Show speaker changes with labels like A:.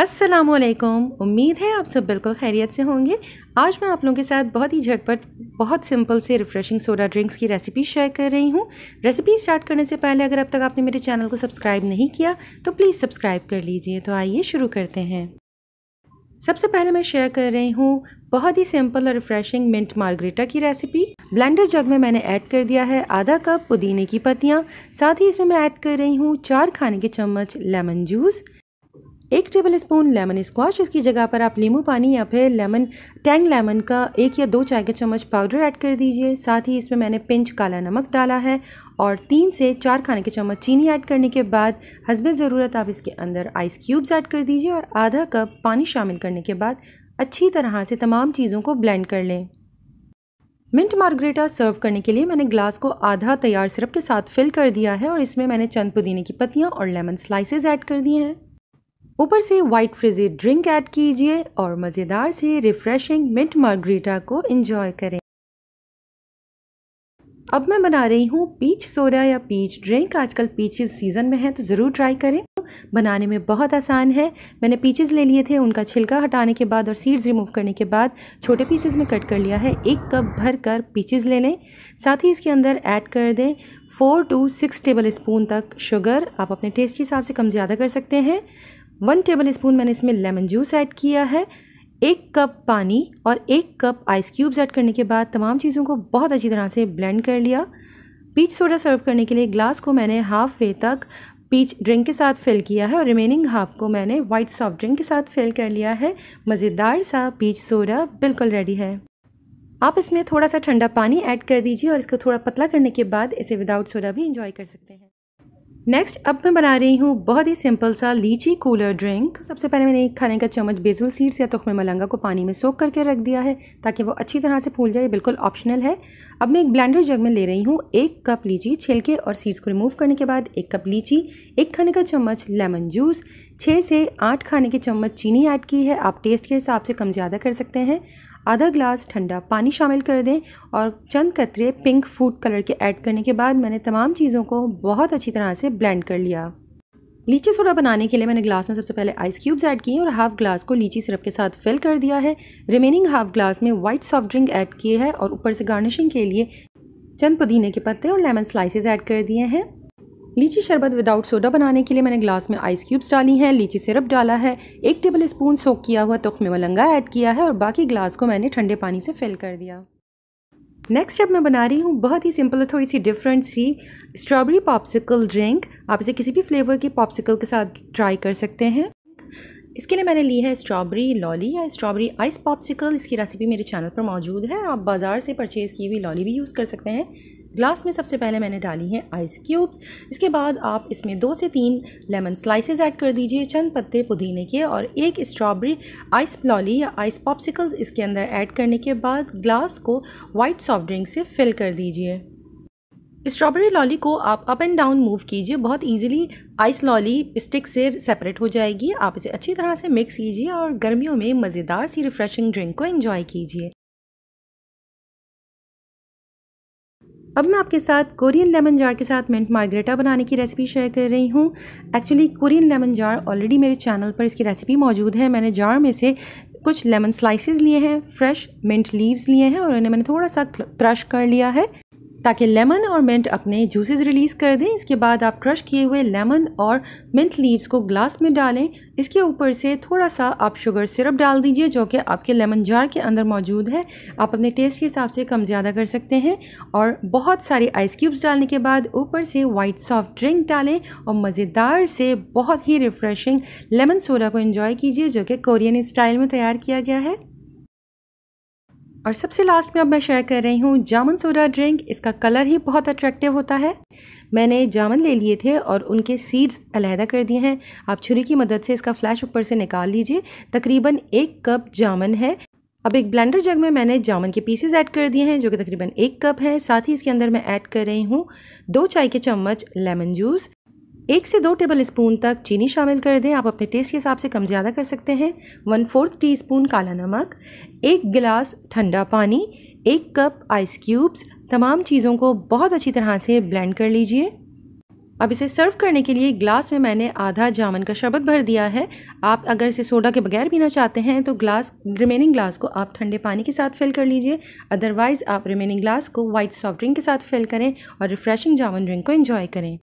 A: असलम उम्मीद है आप सब बिल्कुल खैरियत से होंगे आज मैं आप लोगों के साथ बहुत ही झटपट बहुत सिंपल से रिफ़्रेशिंग सोडा ड्रिंक्स की रेसिपी शेयर कर रही हूँ रेसिपी स्टार्ट करने से पहले अगर अब तक आपने मेरे चैनल को सब्सक्राइब नहीं किया तो प्लीज़ सब्सक्राइब कर लीजिए तो आइए शुरू करते हैं सबसे पहले मैं शेयर कर रही हूँ बहुत ही सिंपल और रिफ़्रेशिंग मिंट मार्ग्रेटा की रेसिपी ब्लेंडर जग में मैंने ऐड कर दिया है आधा कप पुदीने की पत्तियाँ साथ ही इसमें मैं ऐड कर रही हूँ चार खाने के चम्मच लेमन जूस एक टेबल स्पून लेमन स्क्वाश इसकी जगह पर आप लीमू पानी या फिर लेमन टैंग लेमन का एक या दो चाय के चम्मच पाउडर ऐड कर दीजिए साथ ही इसमें मैंने पिंच काला नमक डाला है और तीन से चार खाने के चम्मच चीनी ऐड करने के बाद हसब ज़रूरत आप इसके अंदर आइस क्यूब्स ऐड कर दीजिए और आधा कप पानी शामिल करने के बाद अच्छी तरह से तमाम चीज़ों को ब्लेंड कर लें मिंट मार्ग्रेटा सर्व करने के लिए मैंने ग्लास को आधा तैयार सिरप के साथ फिल कर दिया है और इसमें मैंने चंद पुदीने की पत्तियाँ और लेमन स्लाइसेस ऐड कर दिए हैं ऊपर से वाइट फ्रिजी ड्रिंक ऐड कीजिए और मज़ेदार सी रिफ्रेशिंग मिंट मार्ग्रीटा को इंजॉय करें अब मैं बना रही हूँ पीच सोडा या पीच ड्रिंक आजकल पीचेस सीज़न में है तो ज़रूर ट्राई करें बनाने में बहुत आसान है मैंने पीचेस ले लिए थे उनका छिलका हटाने के बाद और सीड्स रिमूव करने के बाद छोटे पीसेस में कट कर लिया है एक कप भर कर पीचेस ले लें साथ ही इसके अंदर ऐड कर दें four to six tablespoon तक शुगर आप अपने टेस्ट के हिसाब से कम ज़्यादा कर सकते हैं वन टेबल स्पून मैंने इसमें लेमन जूस ऐड किया है एक कप पानी और एक कप आइस क्यूब्स ऐड करने के बाद तमाम चीज़ों को बहुत अच्छी तरह से ब्लेंड कर लिया पीच सोडा सर्व करने के लिए ग्लास को मैंने हाफ वे तक पीच ड्रिंक के साथ फिल किया है और रिमेनिंग हाफ को मैंने वाइट सॉफ्ट ड्रिंक के साथ फिल कर लिया है मज़ेदार सा पीच सोडा बिल्कुल रेडी है आप इसमें थोड़ा सा ठंडा पानी ऐड कर दीजिए और इसको थोड़ा पतला करने के बाद इसे विदाउट सोडा भी इंजॉय कर सकते हैं नेक्स्ट अब मैं बना रही हूँ बहुत ही सिंपल सा लीची कूलर ड्रिंक सबसे पहले मैंने एक खाने का चम्मच बेजल सीड्स या तुखमे तो मलंगा को पानी में सोख करके रख दिया है ताकि वो अच्छी तरह से फूल जाए बिल्कुल ऑप्शनल है अब मैं एक ब्लेंडर जग में ले रही हूँ एक कप लीची छिलके और सीड्स को रिमूव करने के बाद एक कप लीची एक खाने का चम्मच लेमन जूस छः से आठ खाने के चम्मच चीनी ऐड की है आप टेस्ट के हिसाब से कम ज़्यादा कर सकते हैं आधा ग्लास ठंडा पानी शामिल कर दें और चंद कतरे पिंक फूड कलर के ऐड करने के बाद मैंने तमाम चीज़ों को बहुत अच्छी तरह से ब्लेंड कर लिया लीची सोडा बनाने के लिए मैंने ग्लास में सबसे पहले आइस क्यूब्स ऐड किए और हाफ़ ग्लास को लीची सिरप के साथ फिल कर दिया है रिमेनिंग हाफ़ ग्लास में वाइट सॉफ्ट ड्रिंक ऐड किए हैं और ऊपर से गार्निशिंग के लिए चंद पुदीने के पत्ते और लेमन स्लाइसेस ऐड कर दिए हैं लीची शरबत विदाउट सोडा बनाने के लिए मैंने ग्लास में आइस क्यूब्स डाली हैं लीची सिरप डाला है एक टेबल स्पून सोक किया हुआ तुख में मलंगा ऐड किया है और बाकी ग्लास को मैंने ठंडे पानी से फिल कर दिया नेक्स्ट अब मैं बना रही हूँ बहुत ही सिंपल और थोड़ी सी डिफरेंट सी स्ट्रॉबेरी पॉप्सिकल ड्रिंक आप इसे किसी भी फ्लेवर के पॉप्सिकल के साथ ट्राई कर सकते हैं इसके लिए मैंने ली है स्ट्रॉबेरी लॉली या स्ट्रॉबेरी आइस पॉप्सिकल इसकी रेसिपी मेरे चैनल पर मौजूद है आप बाज़ार से परचेज़ की हुई लॉली भी यूज़ कर सकते हैं ग्लास में सबसे पहले मैंने डाली हैं आइस क्यूब्स इसके बाद आप इसमें दो से तीन लेमन स्लाइसेस ऐड कर दीजिए चंद पत्ते पुदीने के और एक स्ट्रॉबेरी आइस प्लॉली या आइस पॉप्सिकल्स इसके अंदर ऐड करने के बाद ग्लास को वाइट सॉफ्ट ड्रिंक से फिल कर दीजिए स्ट्रॉबेरी लॉली को आप अप एंड डाउन मूव कीजिए बहुत इजीली आइस लॉली स्टिक से सेपरेट हो जाएगी आप इसे अच्छी तरह से मिक्स कीजिए और गर्मियों में मज़ेदार सी रिफ़्रेशिंग ड्रिंक को एंजॉय कीजिए अब मैं आपके साथ कोरियन लेमन जार के साथ मिंट मार्गरेटा बनाने की रेसिपी शेयर कर रही हूँ actually Korean lemon jar already मेरे चैनल पर इसकी रेसिपी मौजूद है मैंने जार में से कुछ लेमन स्लाइसेस लिए हैं फ्रेश मिंट लीव्स लिए हैं और उन्हें मैंने थोड़ा सा क्रश कर लिया है ताकि लेमन और मिंट अपने जूसेस रिलीज़ कर दें इसके बाद आप क्रश किए हुए लेमन और मिंट लीव्स को ग्लास में डालें इसके ऊपर से थोड़ा सा आप शुगर सिरप डाल दीजिए जो कि आपके लेमन जार के अंदर मौजूद है आप अपने टेस्ट के हिसाब से कम ज़्यादा कर सकते हैं और बहुत सारे आइस क्यूब्स डालने के बाद ऊपर से वाइट सॉफ्ट ड्रिंक डालें और मज़ेदार से बहुत ही रिफ़्रेशिंग लेमन सोडा को इन्जॉय कीजिए जो कि कोरियन स्टाइल में तैयार किया गया है और सबसे लास्ट में अब मैं शेयर कर रही हूँ जामुन सोडा ड्रिंक इसका कलर ही बहुत अट्रैक्टिव होता है मैंने जामुन ले लिए थे और उनके सीड्स अलहदा कर दिए हैं आप छुरी की मदद से इसका फ्लैश ऊपर से निकाल लीजिए तकरीबन एक कप जामन है अब एक ब्लेंडर जग में मैंने जामुन के पीसेज ऐड कर दिए हैं जो कि तकरीबन एक कप है साथ ही इसके अंदर मैं ऐड कर रही हूँ दो चाय के चम्मच लेमन जूस एक से दो टेबल स्पून तक चीनी शामिल कर दें आप अपने टेस्ट के हिसाब से कम ज़्यादा कर सकते हैं वन फोर्थ टी स्पून काला नमक एक गिलास ठंडा पानी एक कप आइस क्यूब्स तमाम चीज़ों को बहुत अच्छी तरह से ब्लेंड कर लीजिए अब इसे सर्व करने के लिए ग्लास में मैंने आधा जामन का शरबत भर दिया है आप अगर इसे सोडा के बगैर पीना चाहते हैं तो ग्लास रिमेनिंग ग्लास को आप ठंडे पानी के साथ फिल कर लीजिए अदरवाइज़ आप रिमेनिंग ग्लास को वाइट सॉफ्ट ड्रिंक के साथ फिल करें और रिफ़्रेशिंग जामन ड्रिंक को इन्जॉय करें